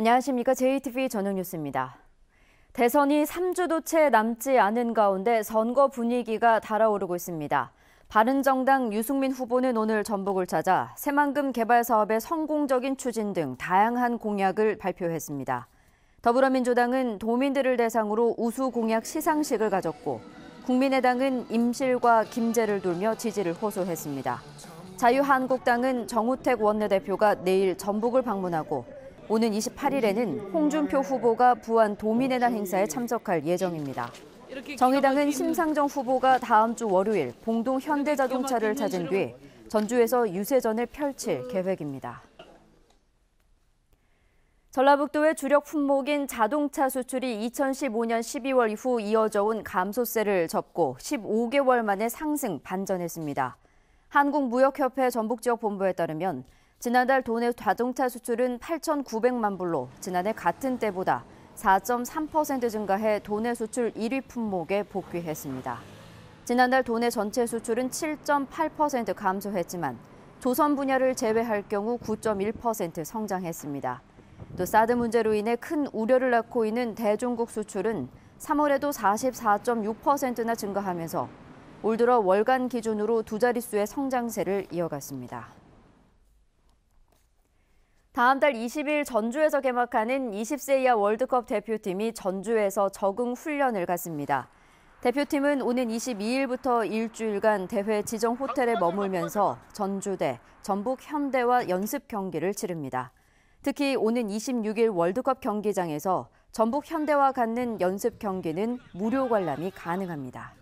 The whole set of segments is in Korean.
안녕하십니까. JTV 전용 뉴스입니다. 대선이 3주도 채 남지 않은 가운데 선거 분위기가 달아오르고 있습니다. 바른정당 유승민 후보는 오늘 전북을 찾아 새만금 개발 사업의 성공적인 추진 등 다양한 공약을 발표했습니다. 더불어민주당은 도민들을 대상으로 우수 공약 시상식을 가졌고 국민의당은 임실과 김제를 돌며 지지를 호소했습니다. 자유한국당은 정우택 원내대표가 내일 전북을 방문하고 오는 28일에는 홍준표 후보가 부안 도민의 날 행사에 참석할 예정입니다. 정의당은 심상정 후보가 다음 주 월요일 봉동 현대자동차를 찾은 뒤 전주에서 유세전을 펼칠 계획입니다. 전라북도의 주력 품목인 자동차 수출이 2015년 12월 이후 이어져 온 감소세를 접고 15개월 만에 상승 반전했습니다. 한국무역협회 전북지역본부에 따르면 지난달 도내 자동차 수출은 8,900만 불로 지난해 같은 때보다 4.3% 증가해 도내 수출 1위 품목에 복귀했습니다. 지난달 도내 전체 수출은 7.8% 감소했지만 조선 분야를 제외할 경우 9.1% 성장했습니다. 또 사드 문제로 인해 큰 우려를 낳고 있는 대중국 수출은 3월에도 44.6%나 증가하면서 올 들어 월간 기준으로 두 자릿수의 성장세를 이어갔습니다. 다음 달 20일 전주에서 개막하는 20세 이하 월드컵 대표팀이 전주에서 적응 훈련을 갖습니다. 대표팀은 오는 22일부터 일주일간 대회 지정 호텔에 머물면서 전주대, 전북현대와 연습 경기를 치릅니다. 특히 오는 26일 월드컵 경기장에서 전북현대와 갖는 연습 경기는 무료 관람이 가능합니다.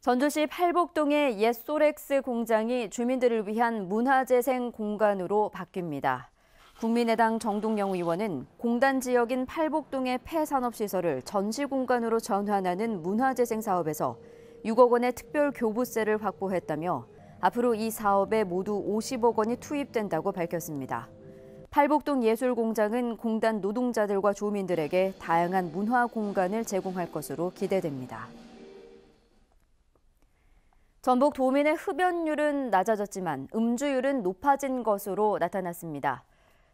전주시 팔복동의 옛 소렉스 공장이 주민들을 위한 문화재생 공간으로 바뀝니다. 국민의당 정동영 의원은 공단 지역인 팔복동의 폐산업시설을 전시공간으로 전환하는 문화재생 사업에서 6억 원의 특별 교부세를 확보했다며 앞으로 이 사업에 모두 50억 원이 투입된다고 밝혔습니다. 팔복동 예술공장은 공단 노동자들과 주민들에게 다양한 문화 공간을 제공할 것으로 기대됩니다. 전북 도민의 흡연율은 낮아졌지만 음주율은 높아진 것으로 나타났습니다.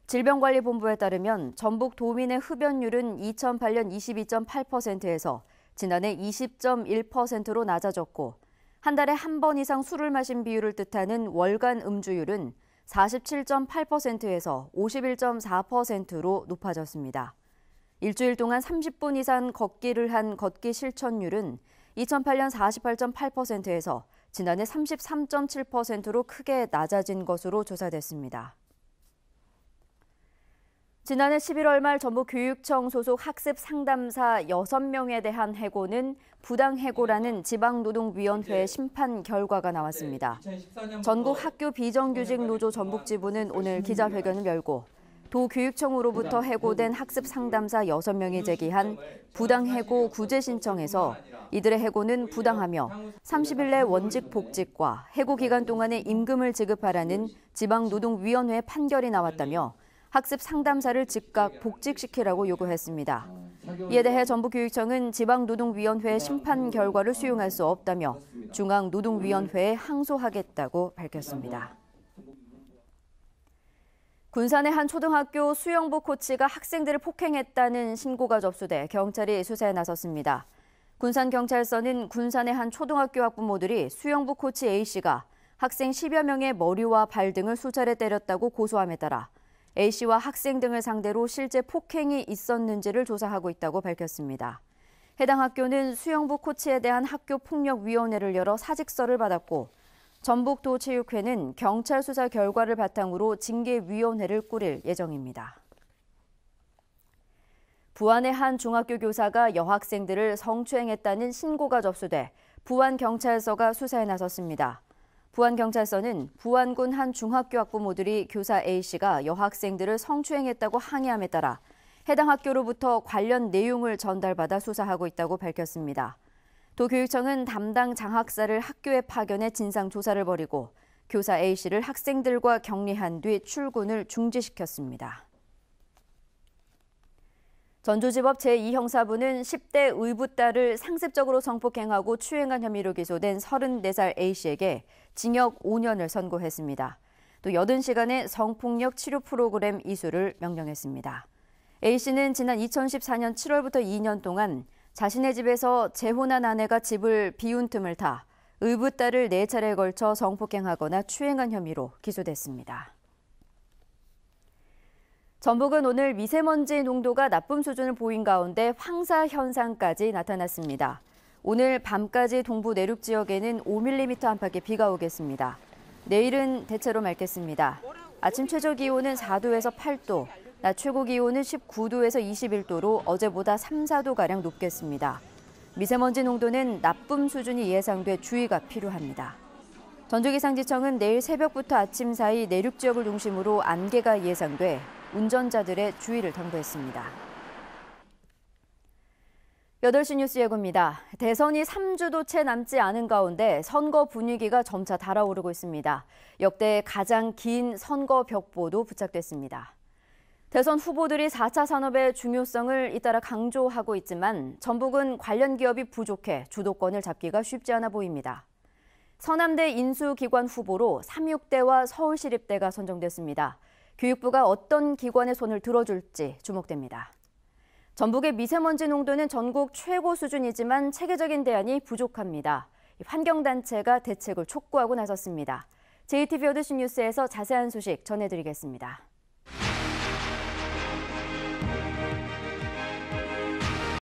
질병관리본부에 따르면 전북 도민의 흡연율은 2008년 22.8%에서 지난해 20.1%로 낮아졌고 한 달에 한 번 이상 술을 마신 비율을 뜻하는 월간 음주율은 47.8%에서 51.4%로 높아졌습니다. 일주일 동안 30분 이상 걷기를 한 걷기 실천율은 2008년 48.8%에서 지난해 33.7%로 크게 낮아진 것으로 조사됐습니다. 지난해 11월 말 전북 교육청 소속 학습 상담사 6명에 대한 해고는 부당 해고라는 지방노동위원회의 심판 결과가 나왔습니다. 전국 학교 비정규직 노조 전북 지부는 오늘 기자회견을 열고 도교육청으로부터 해고된 학습 상담사 6명이 제기한 부당 해고 구제 신청에서 이들의 해고는 부당하며 30일 내 원직 복직과 해고 기간 동안의 임금을 지급하라는 지방노동위원회 판결이 나왔다며 학습 상담사를 즉각 복직시키라고 요구했습니다. 이에 대해 전북교육청은 지방노동위원회 심판 결과를 수용할 수 없다며 중앙노동위원회에 항소하겠다고 밝혔습니다. 군산의 한 초등학교 수영부 코치가 학생들을 폭행했다는 신고가 접수돼 경찰이 수사에 나섰습니다. 군산경찰서는 군산의 한 초등학교 학부모들이 수영부 코치 A씨가 학생 10여 명의 머리와 발 등을 수차례 때렸다고 고소함에 따라 A씨와 학생 등을 상대로 실제 폭행이 있었는지를 조사하고 있다고 밝혔습니다. 해당 학교는 수영부 코치에 대한 학교 폭력위원회를 열어 사직서를 받았고 전북도체육회는 경찰 수사 결과를 바탕으로 징계위원회를 꾸릴 예정입니다. 부안의 한 중학교 교사가 여학생들을 성추행했다는 신고가 접수돼 부안경찰서가 수사에 나섰습니다. 부안경찰서는 부안군 한 중학교 학부모들이 교사 A씨가 여학생들을 성추행했다고 항의함에 따라 해당 학교로부터 관련 내용을 전달받아 수사하고 있다고 밝혔습니다. 도교육청은 담당 장학사를 학교에 파견해 진상 조사를 벌이고 교사 A씨를 학생들과 격리한 뒤 출근을 중지시켰습니다. 전주지법 제2형사부는 10대 의붓딸을 상습적으로 성폭행하고 추행한 혐의로 기소된 34살 A씨에게 징역 5년을 선고했습니다. 또 80시간의 성폭력 치료 프로그램 이수를 명령했습니다. A씨는 지난 2014년 7월부터 2년 동안 자신의 집에서 재혼한 아내가 집을 비운 틈을 타 의붓딸을 네차례에 걸쳐 성폭행하거나 추행한 혐의로 기소됐습니다. 전북은 오늘 미세먼지 농도가 나쁨 수준을 보인 가운데 황사 현상까지 나타났습니다. 오늘 밤까지 동부 내륙 지역에는 5mm 안팎의 비가 오겠습니다. 내일은 대체로 맑겠습니다. 아침 최저 기온은 4도에서 8도, 낮 최고 기온은 19도에서 21도로 어제보다 3, 4도가량 높겠습니다. 미세먼지 농도는 나쁨 수준이 예상돼 주의가 필요합니다. 전주기상지청은 내일 새벽부터 아침 사이 내륙 지역을 중심으로 안개가 예상돼 운전자들의 주의를 당부했습니다. 8시 뉴스 예고입니다. 대선이 3주도 채 남지 않은 가운데 선거 분위기가 점차 달아오르고 있습니다. 역대 가장 긴 선거 벽보도 부착됐습니다. 대선 후보들이 4차 산업의 중요성을 잇따라 강조하고 있지만 전북은 관련 기업이 부족해 주도권을 잡기가 쉽지 않아 보입니다. 서남대 인수기관 후보로 36대와 서울시립대가 선정됐습니다. 교육부가 어떤 기관의 손을 들어줄지 주목됩니다. 전북의 미세먼지 농도는 전국 최고 수준이지만 체계적인 대안이 부족합니다. 환경단체가 대책을 촉구하고 나섰습니다. JTBC 뉴스에서 자세한 소식 전해드리겠습니다.